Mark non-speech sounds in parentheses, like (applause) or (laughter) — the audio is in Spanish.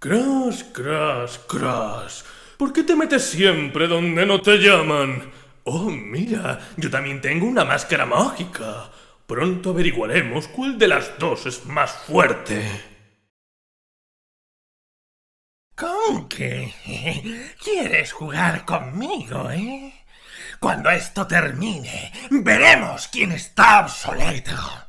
Crash, crash, crash. ¿Por qué te metes siempre donde no te llaman? Oh, mira, yo también tengo una máscara mágica. Pronto averiguaremos cuál de las dos es más fuerte. ¿Con (laughs) ¿Quieres jugar conmigo, eh? Cuando esto termine, veremos quién está obsoleto.